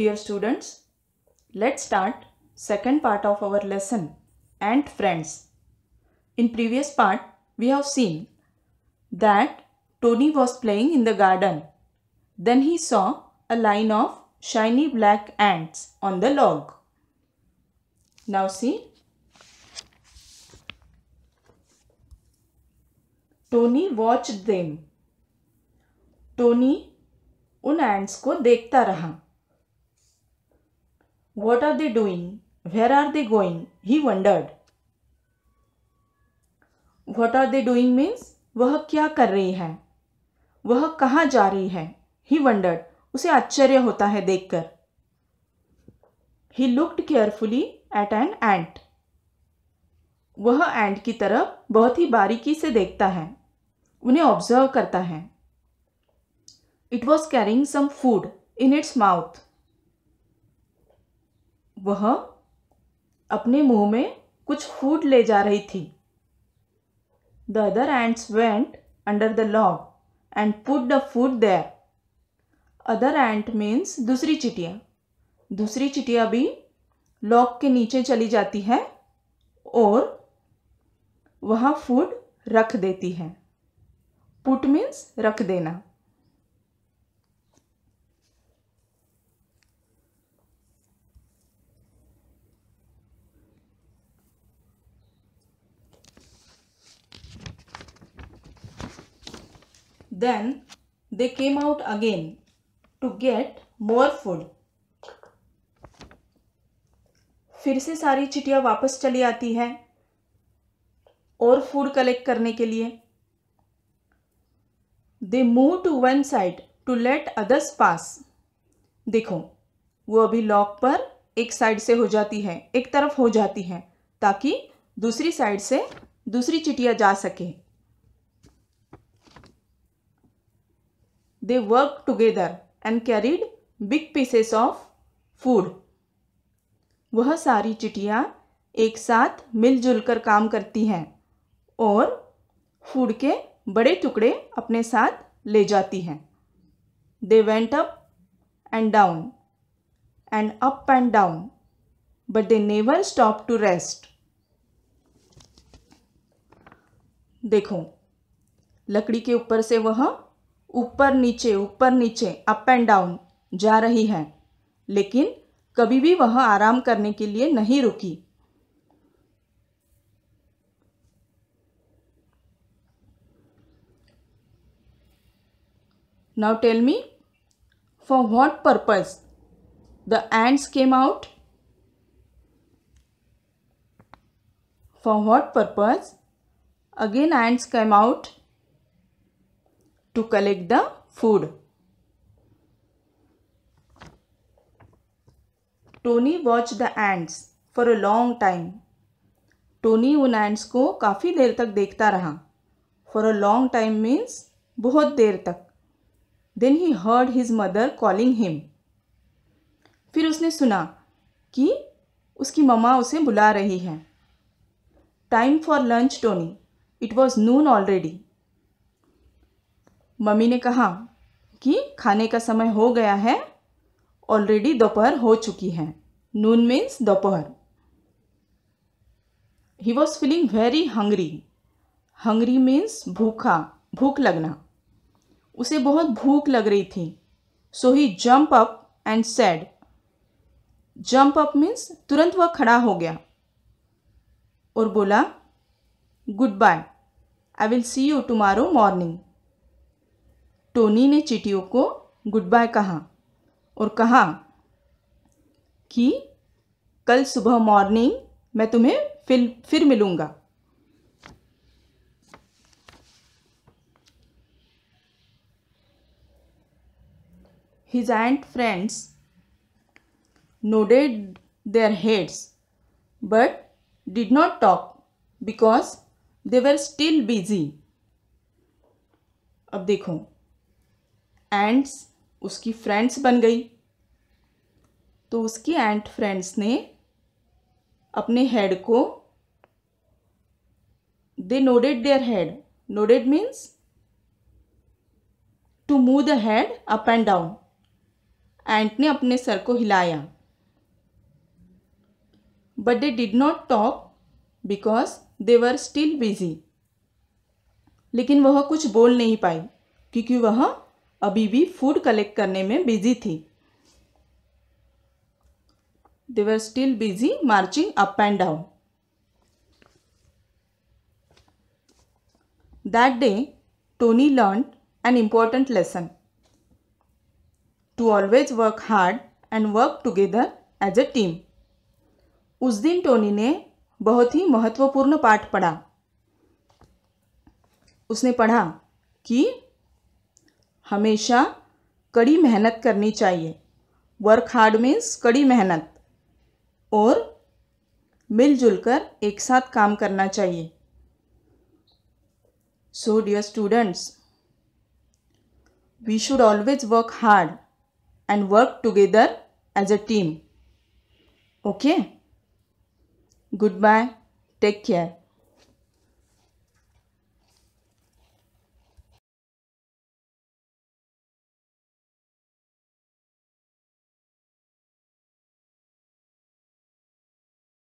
Dear students, let's start second part of our lesson, Ant Friends. In previous part, we have seen that Tony was playing in the garden. Then he saw a line of shiny black ants on the log. Now see. Tony watched them. Tony un ants ko dekta raha. What are they doing? Where are they going? He wondered. What are they doing means वह क्या कर रही है वह कहाँ जा रही है ही वंडर्ड उसे आश्चर्य होता है देखकर ही looked carefully at an ant वह एंट की तरफ बहुत ही बारीकी से देखता है उन्हें ऑब्जर्व करता है it was carrying some food in its mouth वह अपने मुंह में कुछ फूड ले जा रही थी the other ants went under the log and put the food there other ant means दूसरी चिटिया दूसरी चिटिया भी लॉक के नीचे चली जाती है और वह फूड रख देती है पुट मीन्स रख देना Then they came out again to get more food. फिर से सारी चिटिया वापस चली आती हैं और फूड कलेक्ट करने के लिए they move to one side to let others pass देखो वो अभी लॉक पर एक साइड से हो जाती है एक तरफ हो जाती है ताकि दूसरी साइड से दूसरी चिटिया जा सके They worked together and carried big pieces of food. वह सारी चिटियाँ एक साथ मिलजुल कर काम करती हैं और फूड के बड़े टुकड़े अपने साथ ले जाती हैं they went up and down and up and down but they never stop to rest देखो लकड़ी के ऊपर से वह ऊपर नीचे ऊपर नीचे अप एंड डाउन जा रही है लेकिन कभी भी वह आराम करने के लिए नहीं रुकी now tell me for what purpose the ants came out for what purpose again ants came out to collect the food. Tony watch the ants for a long time Tony उन एंड्स को काफ़ी देर तक देखता रहा for a long time means बहुत देर तक then he heard his mother calling him फिर उसने सुना कि उसकी ममा उसे बुला रही है time for lunch Tony it was noon already mummy ने कहा कि खाने का समय हो गया है ऑलरेडी दोपहर हो चुकी है नून मीन्स दोपहर he was feeling very hungry hungry means भूखा भूख लगना उसे बहुत भूख लग रही थी so he jump up and said jump up means तुरंत वह खड़ा हो गया और बोला goodbye I will see you tomorrow morning Tony ने चिटियों को गुड बाय कहा और कहा कि कल सुबह मॉर्निंग मैं तुम्हें फिर फिर मिलूँगा his ant friends nodded their heads but did not talk because they were still busy अब देखो एंट्स उसकी फ्रेंड्स बन गई तो उसकी एंट फ्रेंड्स ने अपने हेड को they nodded their head nodded means to move the head up and down ant ने अपने सर को हिलाया but they did not talk because they were still busy लेकिन वह कुछ बोल नहीं पाई क्योंकि वह अभी भी फूड कलेक्ट करने में बिजी थी they were still busy marching up and down that day Tony learn an important lesson to always work hard and work together as a team उस दिन टोनी ने बहुत ही महत्वपूर्ण पाठ पढ़ा उसने पढ़ा कि हमेशा कड़ी मेहनत करनी चाहिए वर्क हार्ड मीन्स कड़ी मेहनत और मिलजुल कर एक साथ काम करना चाहिए so dear students we should always work hard and work together as a team okay good bye take care